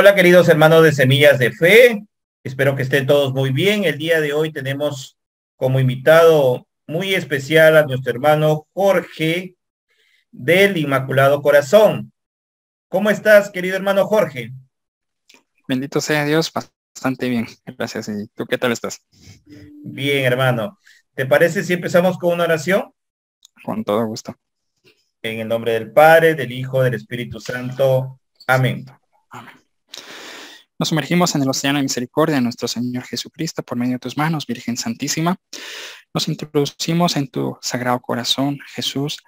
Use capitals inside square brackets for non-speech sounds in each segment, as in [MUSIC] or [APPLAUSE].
Hola queridos hermanos de Semillas de Fe, espero que estén todos muy bien. El día de hoy tenemos como invitado muy especial a nuestro hermano Jorge del Inmaculado Corazón. ¿Cómo estás, querido hermano Jorge? Bendito sea Dios, bastante bien. Gracias. ¿Y tú qué tal estás? Bien, hermano. ¿Te parece si empezamos con una oración? Con todo gusto. En el nombre del Padre, del Hijo, del Espíritu Santo. Amén. Nos sumergimos en el océano de misericordia de nuestro Señor Jesucristo por medio de tus manos, Virgen Santísima. Nos introducimos en tu sagrado corazón, Jesús,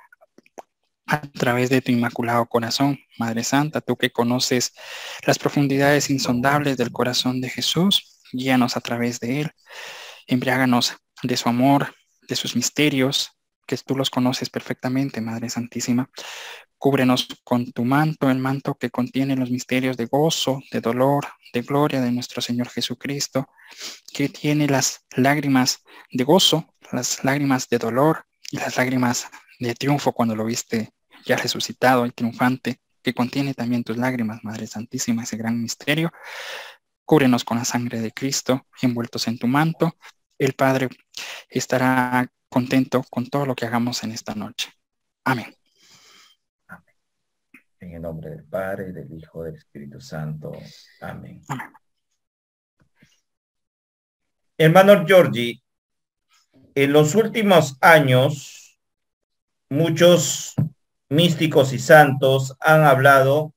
a través de tu inmaculado corazón, Madre Santa, tú que conoces las profundidades insondables del corazón de Jesús, guíanos a través de él, embriáganos de su amor, de sus misterios, que tú los conoces perfectamente, Madre Santísima. Cúbrenos con tu manto, el manto que contiene los misterios de gozo, de dolor, de gloria de nuestro Señor Jesucristo, que tiene las lágrimas de gozo, las lágrimas de dolor y las lágrimas de triunfo cuando lo viste ya resucitado y triunfante, que contiene también tus lágrimas, Madre Santísima, ese gran misterio. Cúbrenos con la sangre de Cristo, envueltos en tu manto. El Padre estará contento con todo lo que hagamos en esta noche. Amén. En el nombre del Padre, del Hijo, del Espíritu Santo. Amén. Hermano georgie en los últimos años, muchos místicos y santos han hablado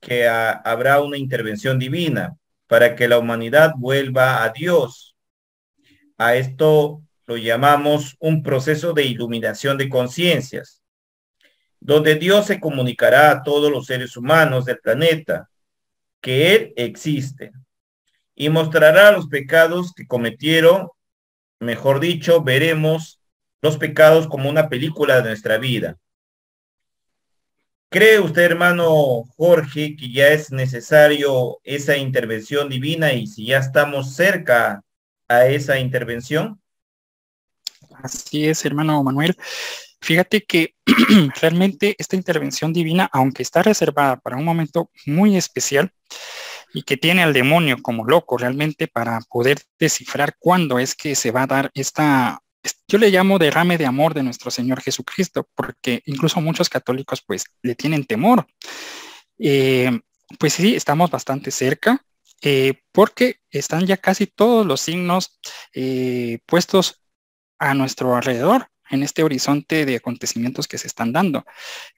que habrá una intervención divina para que la humanidad vuelva a Dios. A esto lo llamamos un proceso de iluminación de conciencias, donde Dios se comunicará a todos los seres humanos del planeta que Él existe y mostrará los pecados que cometieron, mejor dicho, veremos los pecados como una película de nuestra vida. ¿Cree usted, hermano Jorge, que ya es necesario esa intervención divina y si ya estamos cerca a esa intervención? Así es, hermano Manuel. Fíjate que [CLEARS THROAT] realmente esta intervención divina, aunque está reservada para un momento muy especial y que tiene al demonio como loco realmente para poder descifrar cuándo es que se va a dar esta yo le llamo derrame de amor de nuestro Señor Jesucristo, porque incluso muchos católicos pues le tienen temor. Eh, pues sí, estamos bastante cerca, eh, porque están ya casi todos los signos eh, puestos a nuestro alrededor, en este horizonte de acontecimientos que se están dando.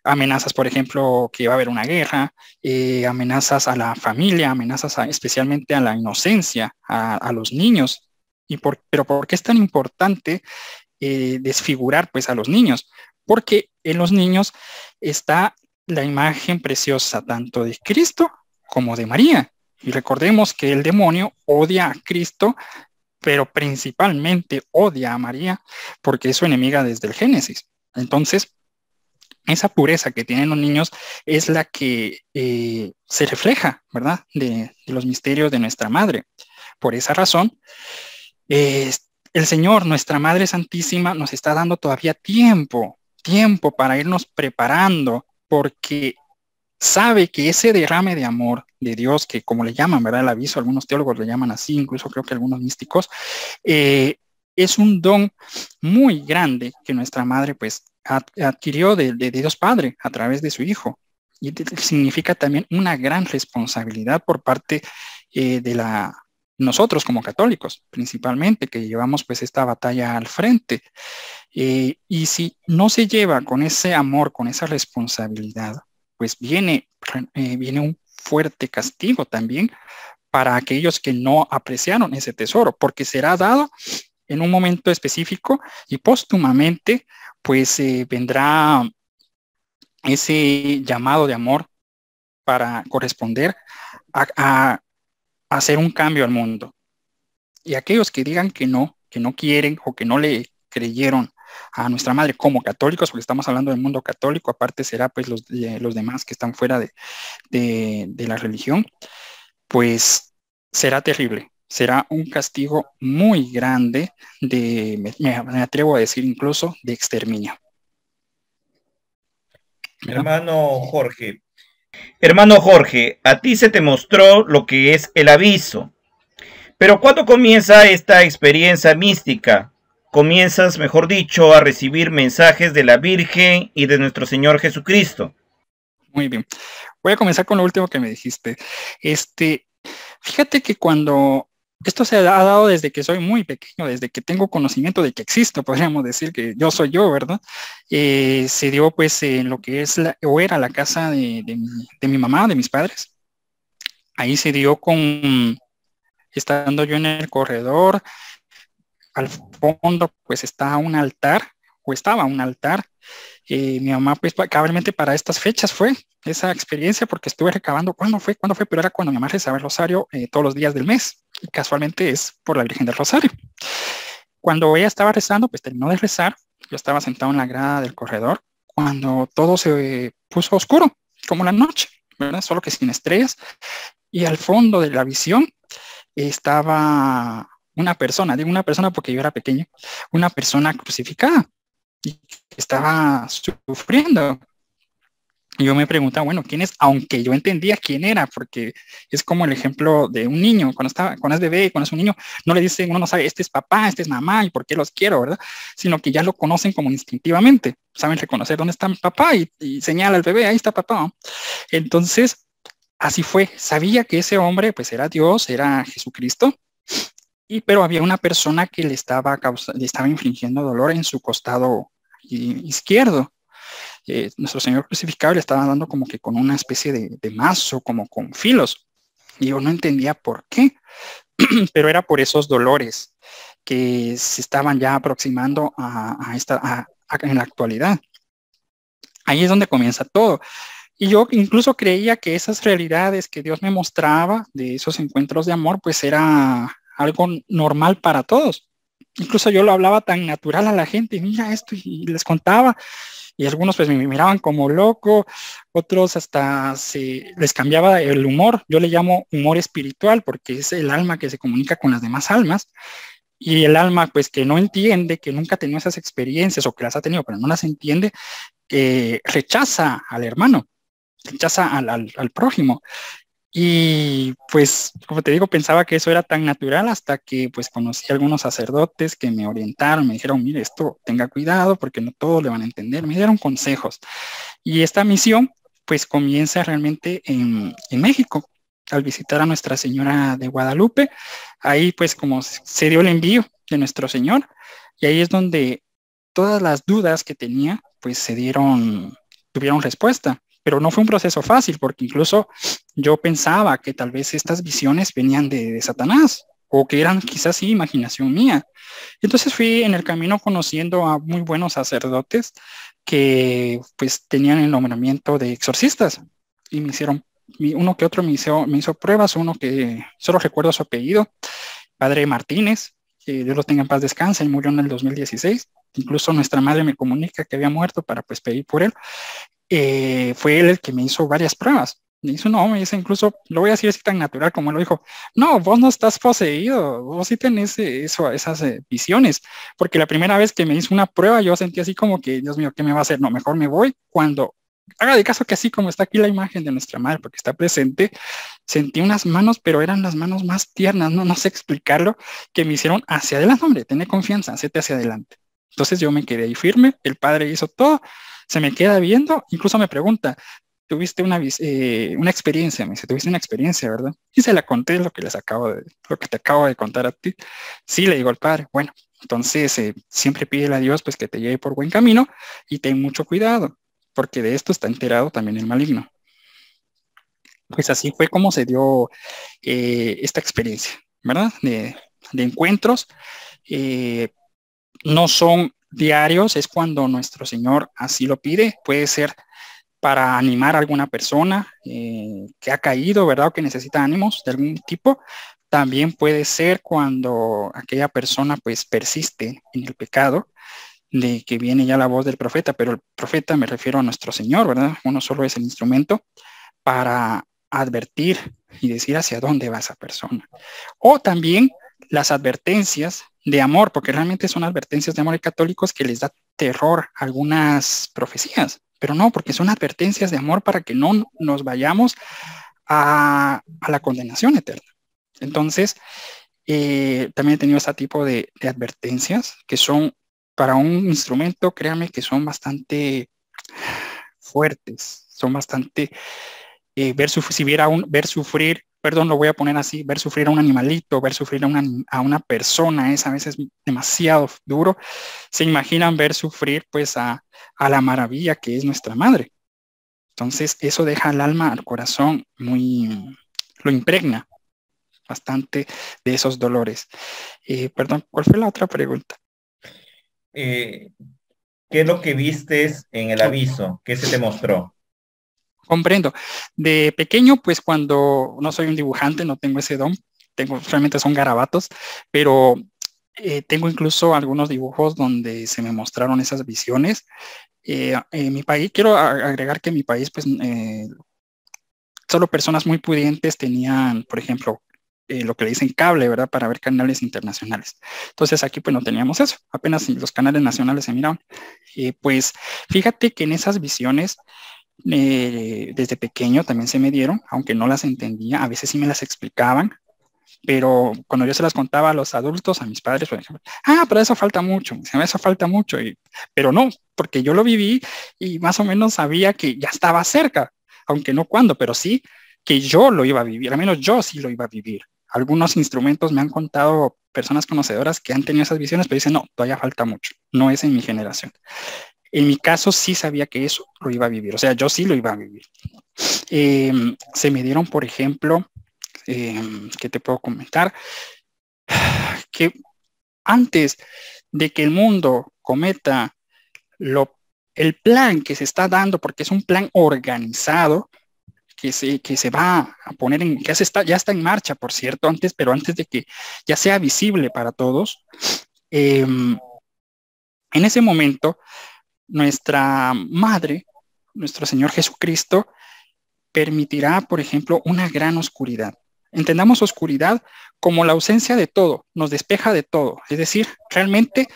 Amenazas, por ejemplo, que va a haber una guerra, eh, amenazas a la familia, amenazas especialmente a la inocencia, a, los niños. Y por, pero ¿por qué es tan importante eh, desfigurar pues, a los niños? Porque en los niños está la imagen preciosa tanto de Cristo como de María. Y recordemos que el demonio odia a Cristo pero principalmente odia a María porque es su enemiga desde el Génesis. Entonces, esa pureza que tienen los niños es la que eh, se refleja, ¿verdad? De, los misterios de nuestra Madre. Por esa razón, el Señor, nuestra Madre Santísima, nos está dando todavía tiempo, tiempo para irnos preparando, porque sabe que ese derrame de amor de Dios, que como le llaman, ¿verdad? El aviso, algunos teólogos le llaman así, incluso creo que algunos místicos, eh, es un don muy grande que nuestra madre pues adquirió de, Dios Padre a través de su Hijo. Y significa también una gran responsabilidad por parte eh, de la nosotros como católicos, principalmente, que llevamos pues esta batalla al frente. Eh, y si no se lleva con ese amor, con esa responsabilidad, pues viene, eh, viene un fuerte castigo también para aquellos que no apreciaron ese tesoro, porque será dado en un momento específico y póstumamente, pues eh, vendrá ese llamado de amor para corresponder a, hacer un cambio al mundo. Y aquellos que digan que no, que no quieren o que no le creyeron a nuestra madre como católicos, porque estamos hablando del mundo católico, aparte será pues los, los demás que están fuera de, de, la religión, pues será terrible, será un castigo muy grande de, me, atrevo a decir incluso, de exterminio. Hermano Jorge, hermano Jorge, a ti se te mostró lo que es el aviso, pero ¿cuándo comienza esta experiencia mística? comienzas, mejor dicho, a recibir mensajes de la Virgen y de nuestro Señor Jesucristo. Muy bien. Voy a comenzar con lo último que me dijiste. Este, fíjate que cuando esto se ha dado desde que soy muy pequeño, desde que tengo conocimiento de que existo, [LAUGHS] podríamos decir que yo soy yo, ¿verdad? Eh, se dio pues en lo que es la, o era la casa de, mi, de, mi, mamá, de mis padres. Ahí se dio con, estando yo en el corredor, al fondo pues está un altar o estaba un altar. Eh, mi mamá pues probablemente para estas fechas fue esa experiencia porque estuve recabando cuándo fue, cuándo fue, pero era cuando mi mamá rezaba el rosario eh, todos los días del mes y casualmente es por la Virgen del Rosario. Cuando ella estaba rezando, pues terminó de rezar, yo estaba sentado en la grada del corredor cuando todo se puso oscuro, como la noche, ¿verdad? solo que sin estrellas. Y al fondo de la visión estaba una persona, digo una persona porque yo era pequeño, una persona crucificada y que estaba sufriendo. Y yo me preguntaba, bueno, ¿quién es? Aunque yo entendía quién era, porque es como el ejemplo de un niño, cuando, estaba con es bebé, cuando es un niño, no le dicen, uno no sabe, este es papá, este es mamá y por qué los quiero, ¿verdad? Sino que ya lo conocen como instintivamente, saben reconocer dónde está papá y, y señala al bebé, ahí está papá. Entonces, así fue, sabía que ese hombre pues era Dios, era Jesucristo, pero había una persona que le estaba, causando, le estaba infringiendo dolor en su costado izquierdo. Eh, nuestro Señor crucificado le estaba dando como que con una especie de, mazo, como con filos. Y yo no entendía por qué, [CLEARS THROAT] pero era por esos dolores que se estaban ya aproximando a, esta, en la actualidad. Ahí es donde comienza todo. Y yo incluso creía que esas realidades que Dios me mostraba de esos encuentros de amor, pues era algo normal para todos. Incluso yo lo hablaba tan natural a la gente, mira esto, y les contaba, y algunos pues me miraban como loco, otros hasta se les cambiaba el humor, yo le llamo humor espiritual porque es el alma que se comunica con las demás almas, y el alma pues que no entiende, que nunca ha tenido esas experiencias o que las ha tenido pero no las entiende, eh, rechaza al hermano, rechaza al prójimo. Y pues, como te digo, pensaba que eso era tan natural hasta que pues conocí a algunos sacerdotes que me orientaron, me dijeron, mire, esto tenga cuidado porque no todos le van a entender, me dieron consejos. Y esta misión pues comienza realmente en, en México, al visitar a Nuestra Señora de Guadalupe. Ahí pues como se dio el envío de nuestro Señor y ahí es donde todas las dudas que tenía pues se dieron, tuvieron respuesta pero no fue un proceso fácil porque incluso yo pensaba que tal vez estas visiones venían de, Satanás o que eran quizás imaginación mía. Entonces fui en el camino conociendo a muy buenos sacerdotes que pues tenían el nombramiento de exorcistas y me hicieron, uno que otro me hizo, me hizo pruebas, uno que solo recuerdo su apellido, Padre Martínez, que Dios lo tenga en paz, descansa, y murió en el 2016. Incluso nuestra madre me comunica que había muerto para pues pedir por él. Eh, fue él el que me hizo varias pruebas. Me hizo, no, me dice incluso, lo voy a decir así tan natural como él lo dijo, no, vos no estás poseído, vos sí tenés eh, eso, esas eh, visiones, porque la primera vez que me hizo una prueba yo sentí así como que, Dios mío, ¿qué me va a hacer? No, mejor me voy cuando haga de caso que así como está aquí la imagen de nuestra madre, porque está presente, sentí unas manos, pero eran las manos más tiernas, no, no sé explicarlo, que me hicieron hacia adelante, hombre, tené confianza, hacete hacia adelante. Entonces yo me quedé ahí firme, el padre hizo todo, se me queda viendo, incluso me pregunta, tuviste una, eh, una experiencia, me dice, tuviste una experiencia, ¿verdad? Y se la conté lo que les acabo de, lo que te acabo de contar a ti. Sí, le digo al padre, bueno, entonces eh, siempre pídele a Dios pues que te lleve por buen camino y ten mucho cuidado, porque de esto está enterado también el maligno. Pues así fue como se dio eh, esta experiencia, ¿verdad? De, de encuentros. no son diarios es cuando nuestro Señor así lo pide. Puede ser para animar a alguna persona eh, que ha caído, ¿verdad? O que necesita ánimos de algún tipo. También puede ser cuando aquella persona pues persiste en el pecado, de que viene ya la voz del profeta, pero el profeta me refiero a nuestro Señor, ¿verdad? Uno solo es el instrumento para advertir y decir hacia dónde va esa persona. O también las advertencias de amor, porque realmente son advertencias de amor de católicos que les da terror algunas profecías, pero no, porque son advertencias de amor para que no nos vayamos a, la condenación eterna. Entonces, eh, también he tenido este tipo de, advertencias que son para un instrumento, créame que son bastante fuertes, son bastante eh, ver, si viera un, ver sufrir perdón, lo voy a poner así, ver sufrir a un animalito, ver sufrir a una, persona es a veces demasiado duro. Se imaginan ver sufrir pues a, la maravilla que es nuestra madre. Entonces eso deja al alma, al corazón muy, lo impregna bastante de esos dolores. Eh, perdón, ¿cuál fue la otra pregunta? Eh, ¿Qué es lo que vistes en el aviso? ¿Qué se te mostró? Comprendo. De pequeño, pues cuando no soy un dibujante, no tengo ese don, tengo, realmente son garabatos, pero eh, tengo incluso algunos dibujos donde se me mostraron esas visiones. Eh, en mi país, quiero agregar que en mi país, pues, eh, solo personas muy pudientes tenían, por ejemplo, lo que le dicen cable, ¿verdad? Para ver canales internacionales. Entonces aquí pues no teníamos eso, apenas los canales nacionales se miraban. pues fíjate que en esas visiones eh, desde pequeño también se me dieron, aunque no las entendía, a veces sí me las explicaban, pero cuando yo se las contaba a los adultos, a mis padres, por ejemplo, ah, pero eso falta mucho, eso falta mucho, y, pero no, porque yo lo viví y más o menos sabía que ya estaba cerca, aunque no cuándo, pero sí que yo lo iba a vivir, al menos yo sí lo iba a vivir. Algunos instrumentos me han contado personas conocedoras que han tenido esas visiones, pero dicen, no, todavía falta mucho, no es en mi generación. En mi caso sí sabía que eso lo iba a vivir, o sea, yo sí lo iba a vivir. Em, se me dieron, por ejemplo, em, que te puedo comentar, [SIGHS] que antes de que el mundo cometa lo, el plan que se está dando, porque es un plan organizado, que se, que se, va a poner en, que está, ya está en marcha, por cierto, antes, pero antes de que ya sea visible para todos, em, en ese momento nuestra madre, nuestro Señor Jesucristo, permitirá, por ejemplo, una gran oscuridad. Entendamos oscuridad como la ausencia de todo, nos despeja de todo. Es decir, realmente,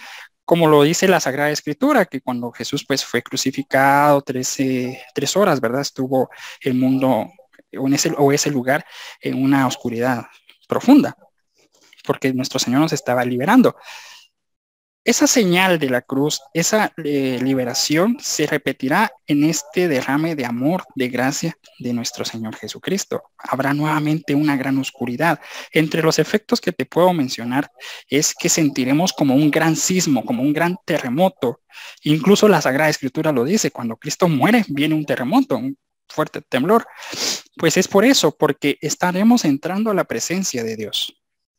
como lo dice la Sagrada Escritura, que cuando Jesús pues, fue crucificado tres, horas, ¿verdad? Estuvo el mundo en o ese lugar en una oscuridad profunda, porque nuestro Señor nos estaba liberando. Esa señal de la cruz, esa eh, liberación se repetirá en este derrame de amor, de gracia de nuestro Señor Jesucristo. Habrá nuevamente una gran oscuridad. Entre los efectos que te puedo mencionar es que sentiremos como un gran sismo, como un gran terremoto. Incluso la Sagrada Escritura lo dice, cuando Cristo muere viene un terremoto, un fuerte temblor. Pues es por eso, porque estaremos entrando a la presencia de Dios.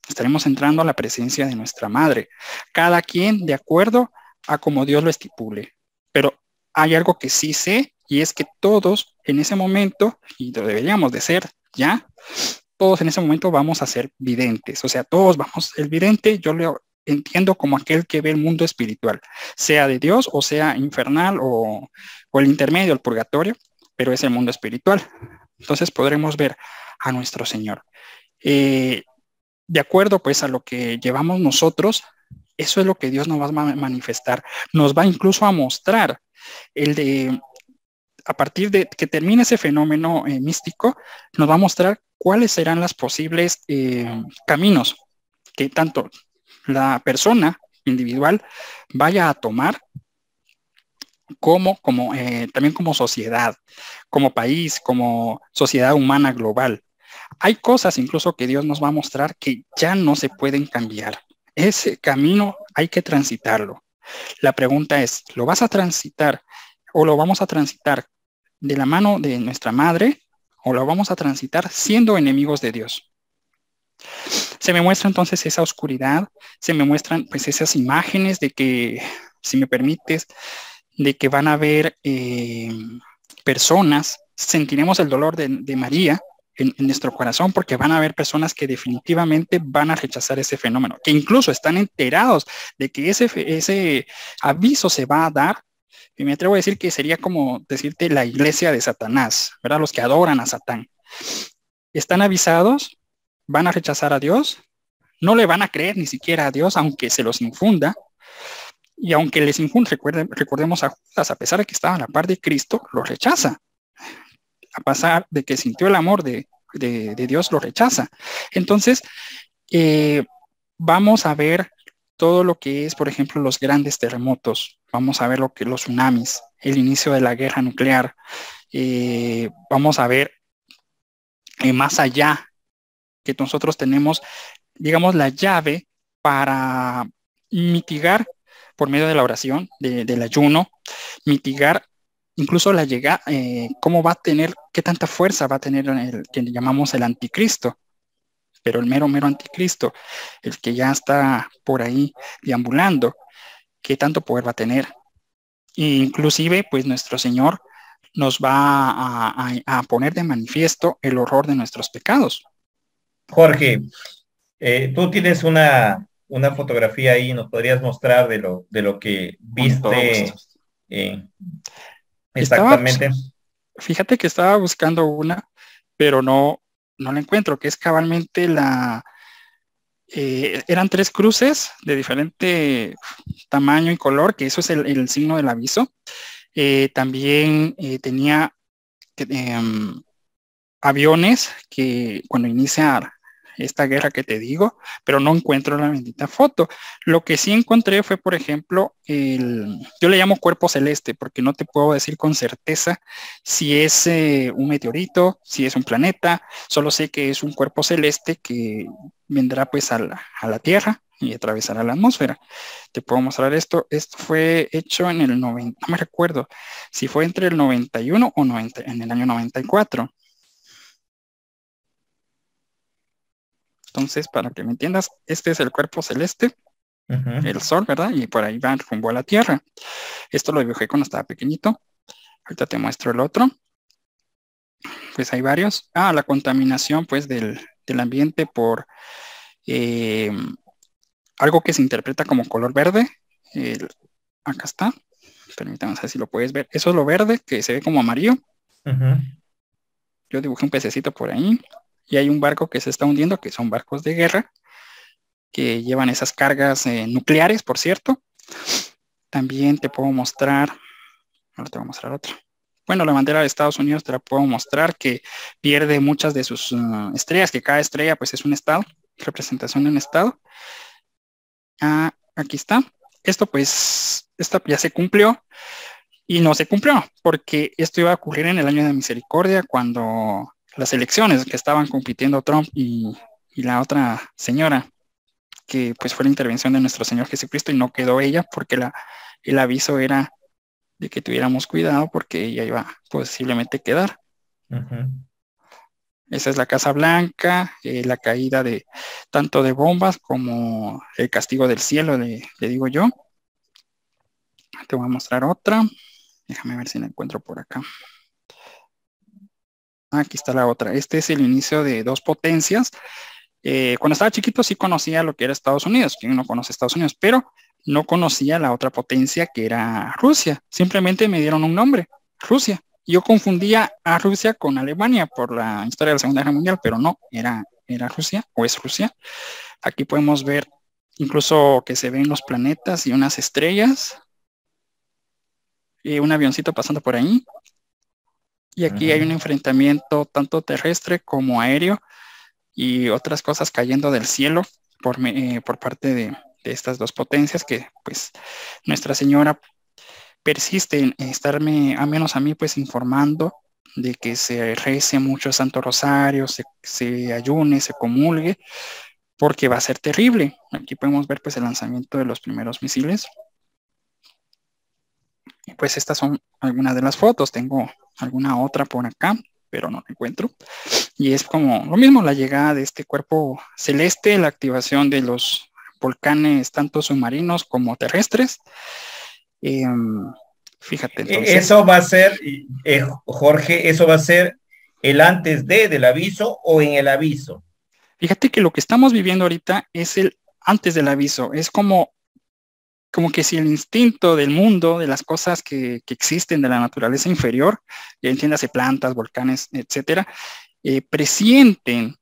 Estaremos entrando a la presencia de nuestra madre, cada quien de acuerdo a como Dios lo estipule. Pero hay algo que sí sé y es que todos en ese momento, y lo deberíamos de ser ya, todos en ese momento vamos a ser videntes. O sea, todos vamos, el vidente yo lo entiendo como aquel que ve el mundo espiritual, sea de Dios o sea infernal o, el intermedio, el purgatorio, pero es el mundo espiritual. Entonces podremos ver a nuestro Señor. Eh, de acuerdo pues a lo que llevamos nosotros, eso es lo que Dios nos va a manifestar, nos va incluso a mostrar el de a partir de que termine ese fenómeno eh, místico, nos va a mostrar cuáles serán los posibles eh, caminos que tanto la persona individual vaya a tomar como, como eh, también como sociedad, como país, como sociedad humana global. Hay cosas incluso que Dios nos va a mostrar que ya no se pueden cambiar. Ese camino hay que transitarlo. La pregunta es, ¿lo vas a transitar o lo vamos a transitar de la mano de nuestra madre o lo vamos a transitar siendo enemigos de Dios? Se me muestra entonces esa oscuridad, se me muestran pues esas imágenes de que, si me permites, de que van a haber eh, personas, sentiremos el dolor de María, en, nuestro corazón porque van a haber personas que definitivamente van a rechazar ese fenómeno, que incluso están enterados de que ese, ese aviso se va a dar. Y me atrevo a decir que sería como decirte la iglesia de Satanás, ¿verdad? Los que adoran a Satán. Están avisados, van a rechazar a Dios, no le van a creer ni siquiera a Dios, aunque se los infunda. Y aunque les infunda, recordemos a Judas, a pesar de que estaba a la par de Cristo, lo rechaza a pasar de que sintió el amor de, de, Dios, lo rechaza. Entonces, eh, vamos a ver todo lo que es, por ejemplo, los grandes terremotos, vamos a ver lo que los tsunamis, el inicio de la guerra nuclear, eh, vamos a ver eh, más allá que nosotros tenemos, digamos, la llave para mitigar por medio de la oración, del ayuno, mitigar incluso la llegada, eh, cómo va a tener, qué tanta fuerza va a tener el que le llamamos el anticristo, pero el mero, mero anticristo, el que ya está por ahí deambulando, qué tanto poder va a tener. E inclusive, pues nuestro Señor nos va a, poner de manifiesto el horror de nuestros pecados. Jorge, eh, tú tienes una, fotografía ahí, nos podrías mostrar de lo, de lo que viste. Exactamente. fíjate que estaba buscando una, pero no, no la encuentro, que es cabalmente la... Eh, eran tres cruces de diferente tamaño y color, que eso es el, signo del aviso. Eh, también eh, tenía em, aviones que cuando inicia esta guerra que te digo, pero no encuentro la bendita foto. Lo que sí encontré fue, por ejemplo, el, yo le llamo cuerpo celeste, porque no te puedo decir con certeza si es eh, un meteorito, si es un planeta, solo sé que es un cuerpo celeste que vendrá pues a la, a la Tierra y atravesará la atmósfera. Te puedo mostrar esto. Esto fue hecho en el 90, no me recuerdo si fue entre el 91 o 90, en el año 94. Entonces, para que me entiendas, este es el cuerpo celeste, el Sol, ¿verdad? Y por ahí va rumbo a la Tierra. Esto lo dibujé cuando estaba pequeñito. Ahorita te muestro el otro. Pues hay varios. Ah, la contaminación, pues, del, ambiente por eh, algo que se interpreta como color verde. acá está. Permítame ver si lo puedes ver. Eso es lo verde que se ve como amarillo. Yo dibujé un pececito por ahí y hay un barco que se está hundiendo, que son barcos de guerra, que llevan esas cargas eh, nucleares, por cierto. También te puedo mostrar, ahora te voy a mostrar otra. Bueno, la bandera de Estados Unidos te la puedo mostrar que pierde muchas de sus ah, estrellas, que cada estrella pues es un estado, representación de un estado. Ah, aquí está. Esto pues, esta ya se cumplió y no se cumplió porque esto iba a ocurrir en el año de misericordia cuando las elecciones que estaban compitiendo Trump y, la otra señora, que pues fue la intervención de nuestro Señor Jesucristo y no quedó ella porque la, el aviso era de que tuviéramos cuidado porque ella iba posiblemente quedar. Esa es la Casa Blanca, eh, la caída de tanto de bombas como el castigo del cielo, le, digo yo. Te voy a mostrar otra. Déjame ver si la encuentro por acá. Aquí está la otra. Este es el inicio de dos potencias. Eh, cuando estaba chiquito sí conocía lo que era Estados Unidos, quien no conoce Estados Unidos, pero no conocía la otra potencia que era Rusia. Simplemente me dieron un nombre, Rusia. Yo confundía a Rusia con Alemania por la historia de la Segunda Guerra Mundial, pero no, era, era Rusia o es Rusia. Aquí podemos ver incluso que se ven los planetas y unas estrellas. y eh, un avioncito pasando por ahí. Y aquí hay un enfrentamiento tanto terrestre como aéreo y otras cosas cayendo del cielo por, eh, por parte de, estas dos potencias que pues Nuestra Señora persiste en estarme, a menos a mí, pues informando de que se rece mucho Santo Rosario, se ayune, se comulgue, porque va a ser terrible. Aquí podemos ver pues el lanzamiento de los primeros misiles pues estas son algunas de las fotos. Tengo alguna otra por acá, pero no la encuentro. Y es como lo mismo, la llegada de este cuerpo celeste, la activación de los volcanes, tanto submarinos como terrestres. Em, fíjate. E-, eso va a ser, eh, Jorge, eso va a ser el antes de del aviso o en el aviso. Fíjate que lo que estamos viviendo ahorita es el antes del aviso, es como como que si el instinto del mundo, de las cosas que, existen de la naturaleza inferior, entiéndase plantas, volcanes, etcétera, eh, presienten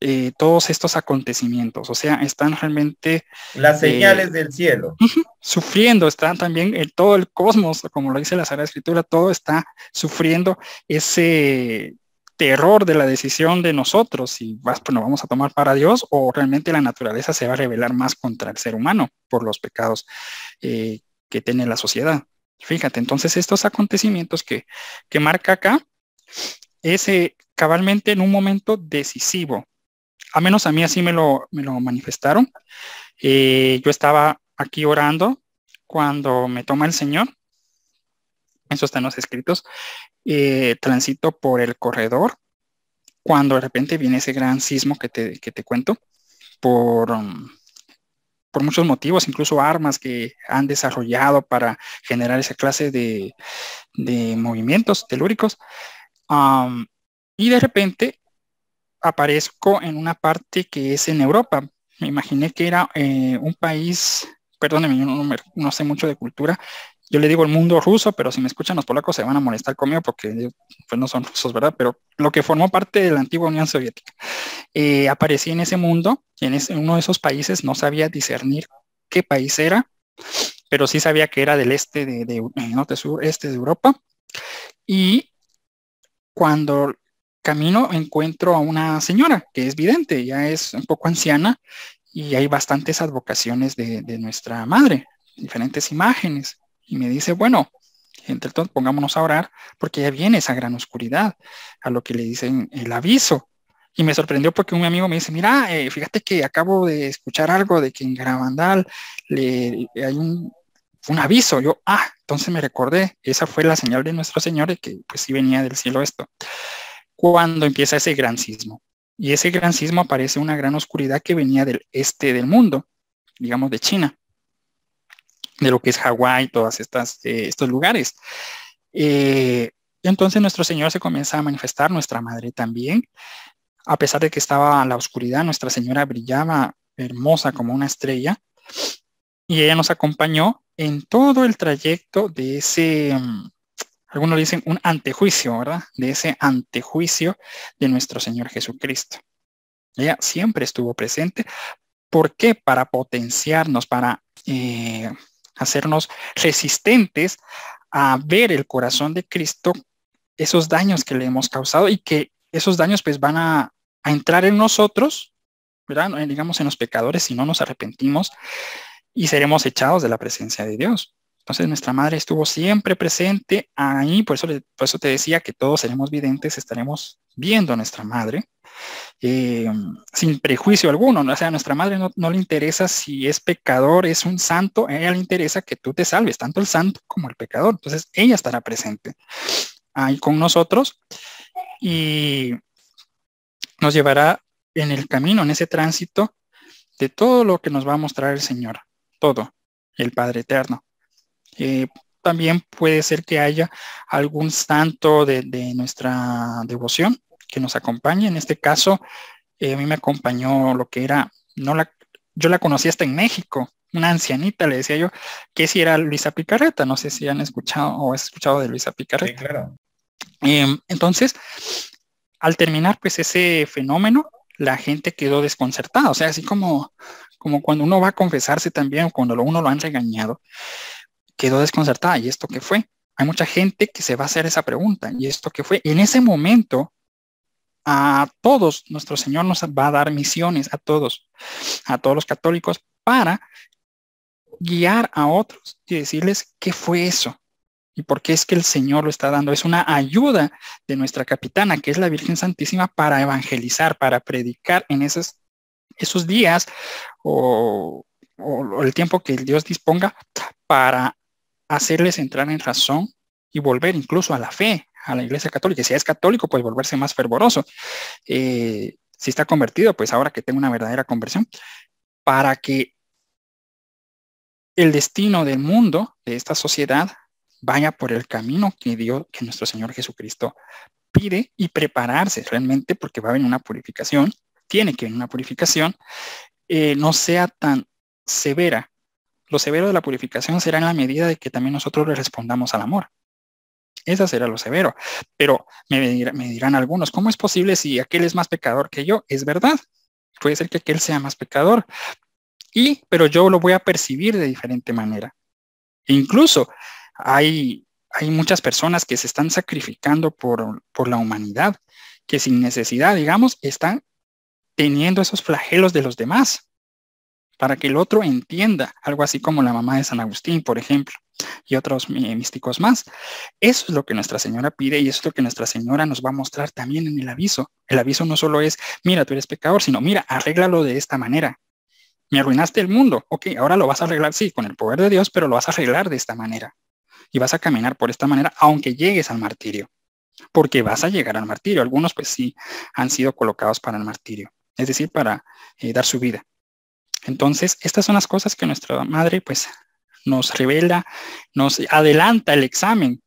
eh, todos estos acontecimientos, o sea, están realmente... Las eh, señales del cielo. sufriendo, está también todo el cosmos, como lo dice la Sagrada Escritura, todo está sufriendo ese, terror de la decisión de nosotros, si vas, pues, nos vamos a tomar para Dios o realmente la naturaleza se va a revelar más contra el ser humano por los pecados eh, que tiene la sociedad. Fíjate, entonces estos acontecimientos que, que marca acá es eh, cabalmente en un momento decisivo. A menos a mí así me lo, me lo manifestaron. Eh, yo estaba aquí orando cuando me toma el Señor eso está los escritos, eh, transito por el corredor cuando de repente viene ese gran sismo que te, que te cuento por, um, por muchos motivos, incluso armas que han desarrollado para generar esa clase de, movimientos telúricos. Um, y de repente aparezco en una parte que es en Europa. Me imaginé que era eh, un país, perdóneme, yo no, no, sé mucho de cultura, yo le digo el mundo ruso, pero si me escuchan los polacos se van a molestar conmigo porque pues no son rusos, ¿verdad? Pero lo que formó parte de la antigua Unión Soviética. Eh, aparecí en ese mundo, en, uno de esos países, no sabía discernir qué país era, pero sí sabía que era del este de, eh, norte sur, este de Europa. Y cuando camino encuentro a una señora que es vidente, ya es un poco anciana y hay bastantes advocaciones de nuestra madre, diferentes imágenes y me dice, bueno, entre todos pongámonos a orar porque ya viene esa gran oscuridad, a lo que le dicen el aviso. Y me sorprendió porque un amigo me dice, mira, eh, fíjate que acabo de escuchar algo de que en Gravandal le, hay un, aviso. Yo, ah, entonces me recordé, esa fue la señal de nuestro Señor que pues sí venía del cielo esto. Cuando empieza ese gran sismo. Y ese gran sismo aparece una gran oscuridad que venía del este del mundo, digamos de China de lo que es Hawái, todos estas eh, estos lugares. y eh, entonces nuestro Señor se comienza a manifestar, nuestra madre también. A pesar de que estaba en la oscuridad, nuestra Señora brillaba hermosa como una estrella. Y ella nos acompañó en todo el trayecto de ese, algunos dicen un antejuicio, ¿verdad? De ese antejuicio de nuestro Señor Jesucristo. Ella siempre estuvo presente. ¿Por qué? Para potenciarnos, para eh, hacernos resistentes a ver el corazón de Cristo, esos daños que le hemos causado y que esos daños pues van a, entrar en nosotros, eh, digamos en los pecadores si no nos arrepentimos y seremos echados de la presencia de Dios. Entonces nuestra madre estuvo siempre presente ahí, por eso, por eso te decía que todos seremos videntes, estaremos viendo a nuestra madre, eh, sin prejuicio alguno. ¿no? O sea, a nuestra madre no, le interesa si es pecador, es un santo, a ella le interesa que tú te salves, tanto el santo como el pecador. Entonces, ella estará presente ahí con nosotros y nos llevará en el camino, en ese tránsito de todo lo que nos va a mostrar el Señor, todo, el Padre Eterno. Eh, también puede ser que haya algún santo de, nuestra devoción que nos acompañe. En este caso, eh, a mí me acompañó lo que era, no la, yo la conocí hasta en México, una ancianita, le decía yo, que si era Luisa Picarreta no sé si han escuchado o has escuchado de Luisa Picarreta em, entonces, al terminar pues ese fenómeno, la gente quedó desconcertada, o sea, así como, como cuando uno va a confesarse también, cuando uno lo han regañado, quedó desconcertada. ¿Y esto qué fue? Hay mucha gente que se va a hacer esa pregunta. ¿Y esto qué fue? en ese momento, a todos, nuestro Señor nos va a dar misiones, a todos, a todos los católicos, para guiar a otros y decirles qué fue eso y por qué es que el Señor lo está dando. Es una ayuda de nuestra capitana, que es la Virgen Santísima, para evangelizar, para predicar en esos, esos días o el tiempo que Dios disponga para hacerles entrar en razón y volver incluso a la fe, a la iglesia católica. Si es católico, pues volverse más fervoroso. Eh, si está convertido, pues ahora que tenga una verdadera conversión, para que el destino del mundo, de esta sociedad, vaya por el camino que Dios, que nuestro Señor Jesucristo pide y prepararse realmente porque va a venir una purificación, tiene que venir una purificación, eh, no sea tan severa lo severo de la purificación será en la medida de que también nosotros le respondamos al amor. Esa será lo severo. Pero me, dirán, algunos, ¿cómo es posible si aquel es más pecador que yo? Es verdad. Puede ser que aquel sea más pecador. Y, pero yo lo voy a percibir de diferente manera. incluso hay, muchas personas que se están sacrificando por, por la humanidad, que sin necesidad, digamos, están teniendo esos flagelos de los demás para que el otro entienda, algo así como la mamá de San Agustín, por ejemplo, y otros místicos más. Eso es lo que Nuestra Señora pide y eso es lo que Nuestra Señora nos va a mostrar también en el aviso. El aviso no solo es, mira, tú eres pecador, sino, mira, arréglalo de esta manera. Me arruinaste el mundo, ok, ahora lo vas a arreglar, sí, con el poder de Dios, pero lo vas a arreglar de esta manera. Y vas a caminar por esta manera, aunque llegues al martirio porque vas a llegar al martirio. Algunos pues sí han sido colocados para el martirio, es decir, para eh, dar su vida. Entonces, estas son las cosas que nuestra madre pues nos revela, nos adelanta el examen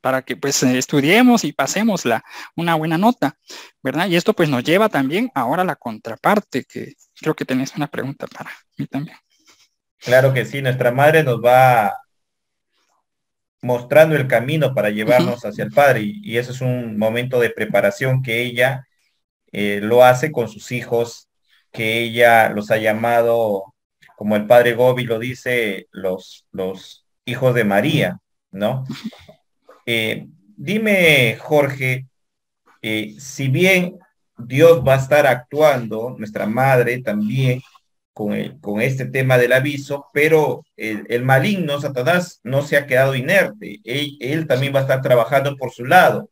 para que pues estudiemos y pasemos la, una buena nota, ¿verdad? Y esto pues nos lleva también ahora a la contraparte, que creo que tenés una pregunta para mí también. Claro que sí, nuestra madre nos va mostrando el camino para llevarnos hacia el Padre y, eso es un momento de preparación que ella eh, lo hace con sus hijos que ella los ha llamado, como el padre Gobi lo dice, los, los hijos de María, ¿no? Eh, dime, Jorge, eh, si bien Dios va a estar actuando, nuestra madre también, con, el, con este tema del aviso, pero el, maligno, Satanás, no se ha quedado inerte. él también va a estar trabajando por su lado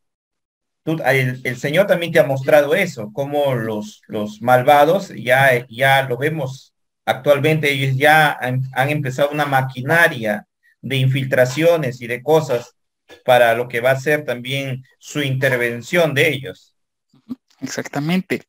el, Señor también te ha mostrado eso, como los, malvados, ya, ya lo vemos actualmente, ellos ya han empezado una maquinaria de infiltraciones y de cosas para lo que va a ser también su intervención de ellos. Exactamente.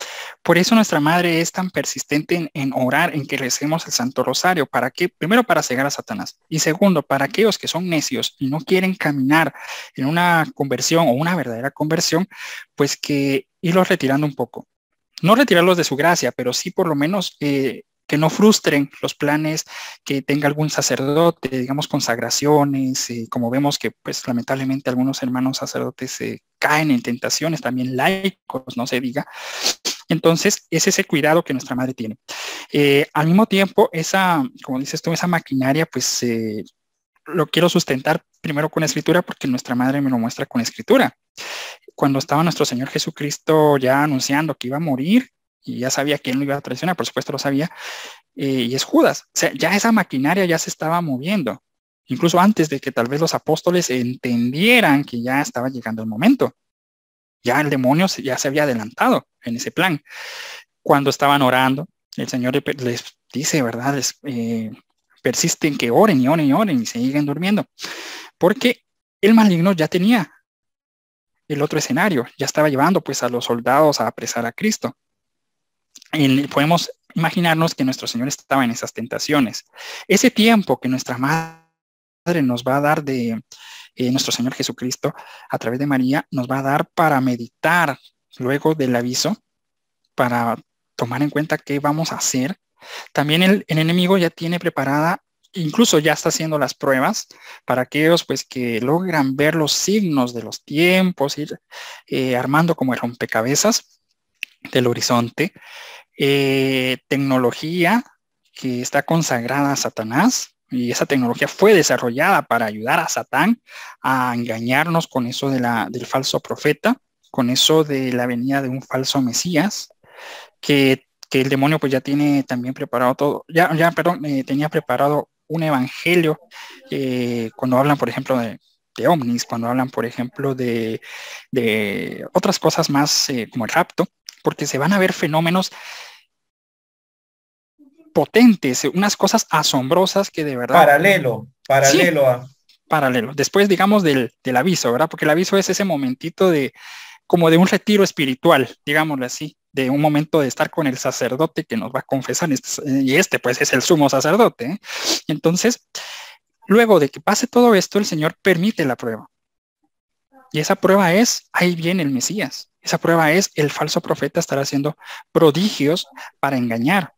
Por eso nuestra madre es tan persistente en, orar, en que recemos el Santo Rosario. ¿Para qué? Primero, para cegar a Satanás. Y segundo, para aquellos que son necios y no quieren caminar en una conversión o una verdadera conversión, pues que irlos retirando un poco. No retirarlos de su gracia, pero sí por lo menos eh, que no frustren los planes que tenga algún sacerdote, digamos consagraciones, eh, como vemos que pues lamentablemente algunos hermanos sacerdotes eh, caen en tentaciones, también laicos, no se diga. Entonces, es ese cuidado que nuestra madre tiene. Eh, al mismo tiempo, esa, como dices tú, esa maquinaria, pues lo quiero sustentar primero con escritura porque nuestra madre me lo muestra con escritura. Cuando estaba nuestro Señor Jesucristo ya anunciando que iba a morir, y ya sabía quién lo iba a traicionar, por supuesto lo sabía, eh, y es Judas. O sea, ya esa maquinaria ya se estaba moviendo, incluso antes de que tal vez los apóstoles entendieran que ya estaba llegando el momento. Ya el demonio ya se había adelantado en ese plan. Cuando estaban orando, el Señor les dice, ¿verdad? Eh, persisten que oren y oren y oren y se siguen durmiendo. Porque el maligno ya tenía el otro escenario, ya estaba llevando pues a los soldados a apresar a Cristo podemos imaginarnos que nuestro Señor estaba en esas tentaciones. Ese tiempo que nuestra madre nos va a dar de eh, nuestro Señor Jesucristo a través de María, nos va a dar para meditar luego del aviso, para tomar en cuenta qué vamos a hacer. También el, enemigo ya tiene preparada incluso ya está haciendo las pruebas para aquellos pues que logran ver los signos de los tiempos, ir eh, armando como el rompecabezas del horizonte, eh, tecnología que está consagrada a Satanás, y esa tecnología fue desarrollada para ayudar a Satán a engañarnos con eso de la, del falso profeta, con eso de la venida de un falso Mesías, que, el demonio pues ya tiene también preparado todo, ya, ya perdón, eh, tenía preparado un evangelio, eh, cuando hablan por ejemplo de, de ovnis, cuando hablan por ejemplo de, otras cosas más como el rapto, porque se van a ver fenómenos potentes, unas cosas asombrosas que de verdad... Paralelo, paralelo a... Paralelo. Después, digamos, del, aviso, ¿verdad? Porque el aviso es ese momentito de como de un retiro espiritual, digámoslo así, de un momento de estar con el sacerdote que nos va a confesar, este, y este pues es el sumo sacerdote. ¿eh? Entonces, luego de que pase todo esto, el Señor permite la prueba. Y esa prueba es, ahí viene el Mesías. Esa prueba es, el falso profeta estará haciendo prodigios para engañar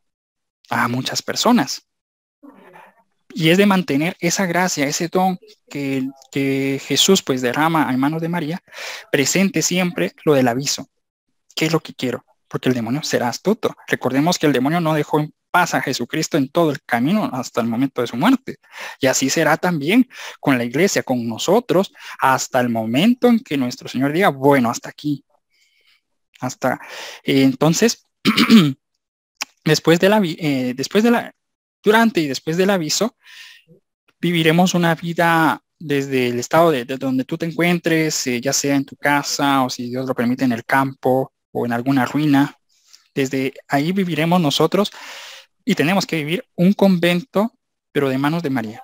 a muchas personas. Y es de mantener esa gracia, ese don que, Jesús pues derrama en manos de María, presente siempre lo del aviso. ¿Qué es lo que quiero? Porque el demonio será astuto. Recordemos que el demonio no dejó pasa Jesucristo en todo el camino hasta el momento de su muerte. Y así será también con la iglesia, con nosotros, hasta el momento en que nuestro Señor diga, bueno, hasta aquí. Hasta eh, entonces, [CLEARS THROAT] después de la, eh, después de la, durante y después del aviso, viviremos una vida desde el estado de, donde tú te encuentres, eh, ya sea en tu casa o si Dios lo permite en el campo o en alguna ruina. Desde ahí viviremos nosotros y tenemos que vivir un convento, pero de manos de María.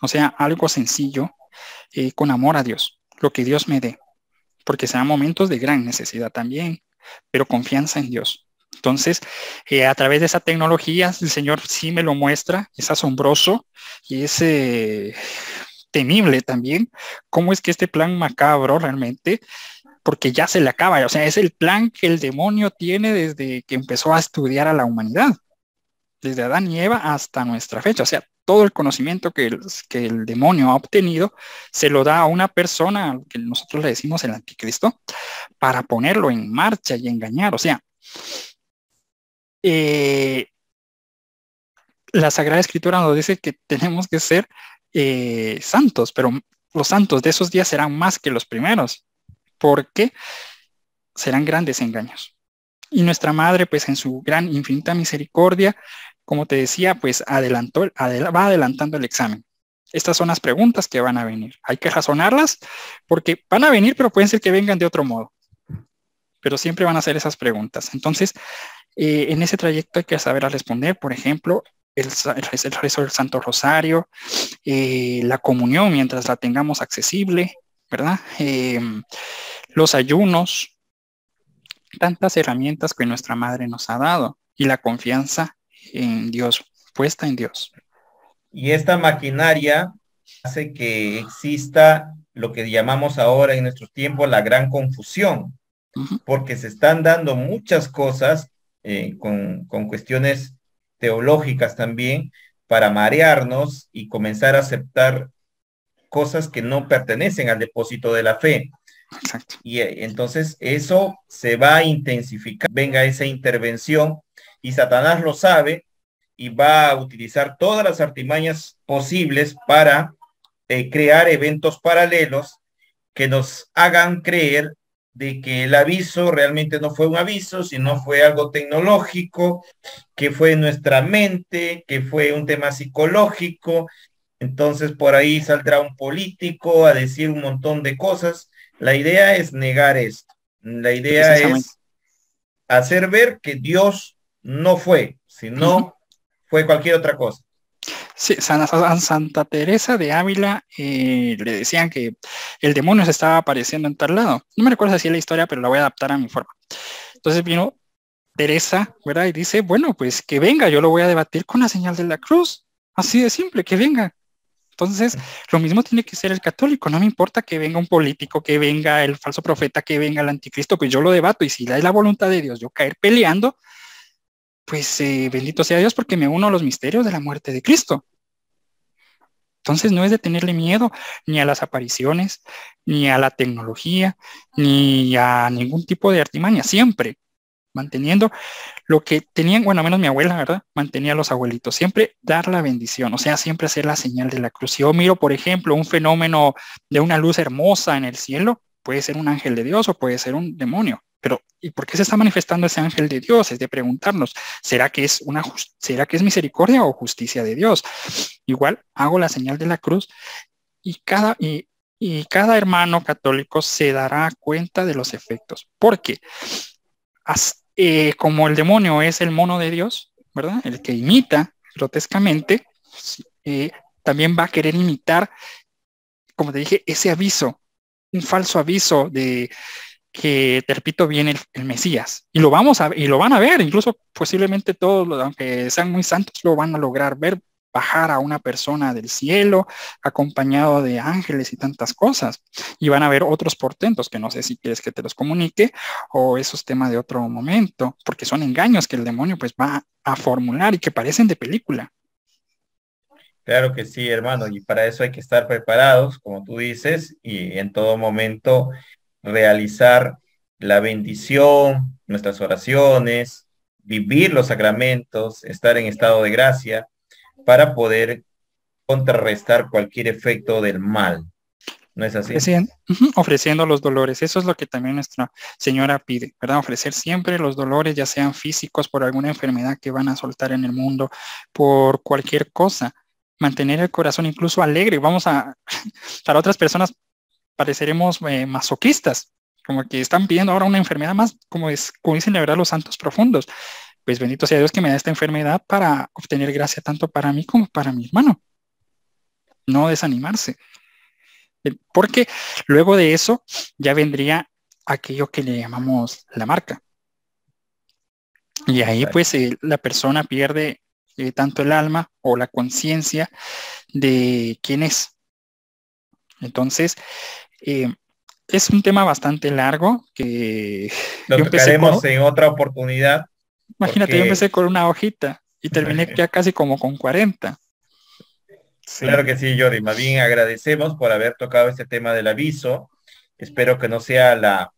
O sea, algo sencillo, eh, con amor a Dios, lo que Dios me dé, porque serán momentos de gran necesidad también, pero confianza en Dios. Entonces, eh, a través de esa tecnología, el Señor sí me lo muestra, es asombroso y es eh, temible también, cómo es que este plan macabro realmente porque ya se le acaba. O sea, es el plan que el demonio tiene desde que empezó a estudiar a la humanidad desde Adán y Eva hasta nuestra fecha. O sea, todo el conocimiento que el, demonio ha obtenido se lo da a una persona, que nosotros le decimos el anticristo, para ponerlo en marcha y engañar. O sea, eh, la Sagrada Escritura nos dice que tenemos que ser eh, santos, pero los santos de esos días serán más que los primeros, porque serán grandes engaños. Y nuestra madre, pues en su gran infinita misericordia, como te decía, pues adelantó, va adelantando el examen. Estas son las preguntas que van a venir. Hay que razonarlas porque van a venir, pero pueden ser que vengan de otro modo. Pero siempre van a ser esas preguntas. Entonces, eh, en ese trayecto hay que saber responder, por ejemplo, el, rezo del Santo Rosario, eh, la comunión mientras la tengamos accesible, ¿verdad? Em, los ayunos, tantas herramientas que nuestra madre nos ha dado y la confianza en Dios, puesta en Dios. Y esta maquinaria hace que exista lo que llamamos ahora en nuestro tiempo la gran confusión, porque se están dando muchas cosas eh, con, con cuestiones teológicas también para marearnos y comenzar a aceptar cosas que no pertenecen al depósito de la fe. Y eh, entonces eso se va a intensificar, venga esa intervención y Satanás lo sabe y va a utilizar todas las artimañas posibles para eh, crear eventos paralelos que nos hagan creer de que el aviso realmente no fue un aviso, sino fue algo tecnológico, que fue nuestra mente, que fue un tema psicológico. Entonces por ahí saldrá un político a decir un montón de cosas la idea es negar esto. La idea es hacer ver que Dios no fue, sino fue cualquier otra cosa. Sí, Santa Teresa de Ávila eh, le decían que el demonio se estaba apareciendo en tal lado. No me recuerdo si es la historia, pero la voy a adaptar a mi forma. Entonces vino Teresa, ¿verdad? Y dice, bueno, pues que venga, yo lo voy a debatir con la señal de la cruz. Así de simple, que venga. Entonces, lo mismo tiene que ser el católico. No me importa que venga un político, que venga el falso profeta, que venga el anticristo, pues yo lo debato. Y si es la voluntad de Dios, yo caer peleando, pues eh, bendito sea Dios porque me uno a los misterios de la muerte de Cristo. Entonces no es de tenerle miedo ni a las apariciones, ni a la tecnología, ni a ningún tipo de artimaña. Siempre manteniendo lo que tenían, bueno, menos mi abuela, ¿verdad? Mantenía a los abuelitos, siempre dar la bendición, o sea, siempre hacer la señal de la cruz. Si yo miro, por ejemplo, un fenómeno de una luz hermosa en el cielo, puede ser un ángel de Dios o puede ser un demonio. Pero, ¿y por qué se está manifestando ese ángel de Dios? Es de preguntarnos, ¿será que es una será que es misericordia o justicia de Dios? Igual hago la señal de la cruz y cada y, y cada hermano católico se dará cuenta de los efectos, porque eh, como el demonio es el mono de Dios, ¿verdad? El que imita grotescamente, eh, también va a querer imitar, como te dije, ese aviso, un falso aviso de que, te repito, viene el, Mesías. Y lo vamos a y lo van a ver, incluso posiblemente todos, aunque sean muy santos, lo van a lograr ver bajar a una persona del cielo acompañado de ángeles y tantas cosas. Y van a haber otros portentos que no sé si quieres que te los comunique o esos temas de otro momento, porque son engaños que el demonio pues va a formular y que parecen de película. Claro que sí, hermano, y para eso hay que estar preparados, como tú dices, y en todo momento realizar la bendición, nuestras oraciones, vivir los sacramentos, estar en estado de gracia, para poder contrarrestar cualquier efecto del mal. ¿No es así? Ofreciendo, los dolores. Eso es lo que también nuestra señora pide, ¿verdad? Ofrecer siempre los dolores, ya sean físicos por alguna enfermedad que van a soltar en el mundo, por cualquier cosa. Mantener el corazón incluso alegre. Vamos a, [LAUGHS] para otras personas pareceremos eh, masoquistas, como que están pidiendo ahora una enfermedad más, como, es, como dicen la verdad los santos profundos pues bendito sea Dios que me da esta enfermedad para obtener gracia tanto para mí como para mi hermano. No desanimarse. Eh, porque luego de eso ya vendría aquello que le llamamos la marca. Y ahí pues la persona pierde eh, tanto el alma o la conciencia de quién es. Entonces, eh, es un tema bastante largo que... Lo tocaremos en otra oportunidad Imagínate, yo empecé con una hojita y terminé [LAUGHS] ya casi como con 40. Claro que sí, Jordi. Más bien agradecemos por haber tocado este tema del aviso. Espero que no sea la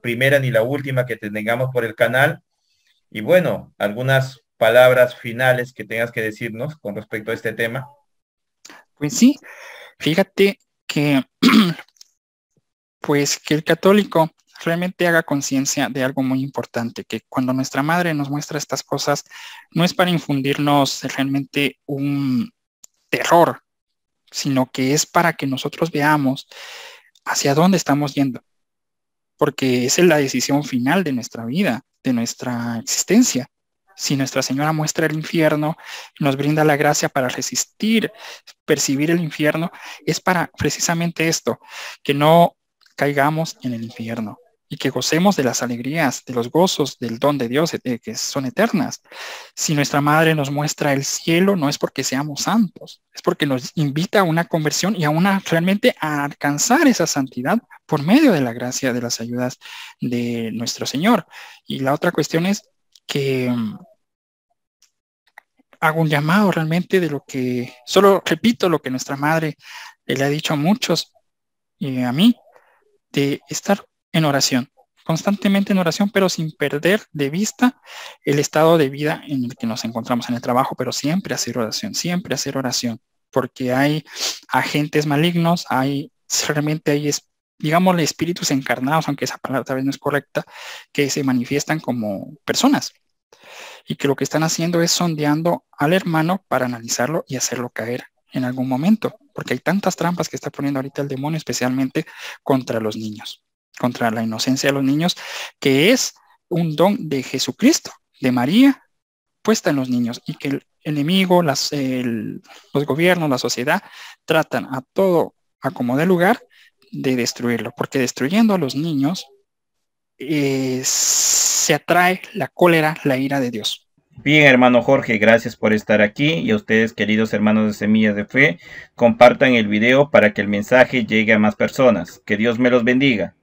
primera ni la última que tengamos por el canal. Y bueno, algunas palabras finales que tengas que decirnos con respecto a este tema. Pues sí, fíjate que, [CLEARS THROAT] pues que el católico realmente haga conciencia de algo muy importante, que cuando nuestra madre nos muestra estas cosas, no es para infundirnos realmente un terror, sino que es para que nosotros veamos hacia dónde estamos yendo, porque esa es la decisión final de nuestra vida, de nuestra existencia. Si Nuestra Señora muestra el infierno, nos brinda la gracia para resistir, percibir el infierno, es para precisamente esto, que no caigamos en el infierno, y que gocemos de las alegrías, de los gozos, del don de Dios, eh, que son eternas. Si nuestra madre nos muestra el cielo, no es porque seamos santos, es porque nos invita a una conversión y a una realmente a alcanzar esa santidad por medio de la gracia de las ayudas de nuestro Señor. Y la otra cuestión es que mm, hago un llamado realmente de lo que, solo repito lo que nuestra madre le ha dicho a muchos y a mí, de estar en oración, constantemente en oración, pero sin perder de vista el estado de vida en el que nos encontramos en el trabajo, pero siempre hacer oración, siempre hacer oración, porque hay agentes malignos, hay realmente hay digámosle espíritus encarnados, aunque esa palabra tal vez no es correcta, que se manifiestan como personas y que lo que están haciendo es sondeando al hermano para analizarlo y hacerlo caer en algún momento, porque hay tantas trampas que está poniendo ahorita el demonio, especialmente contra los niños contra la inocencia de los niños, que es un don de Jesucristo, de María, puesta en los niños y que el enemigo, los gobiernos, la sociedad tratan a todo, a como de lugar, de destruirlo, porque destruyendo a los niños eh, se atrae la cólera, la ira de Dios. Bien, hermano Jorge, gracias por estar aquí y a ustedes, queridos hermanos de Semillas de Fe, compartan el video para que el mensaje llegue a más personas. Que Dios me los bendiga.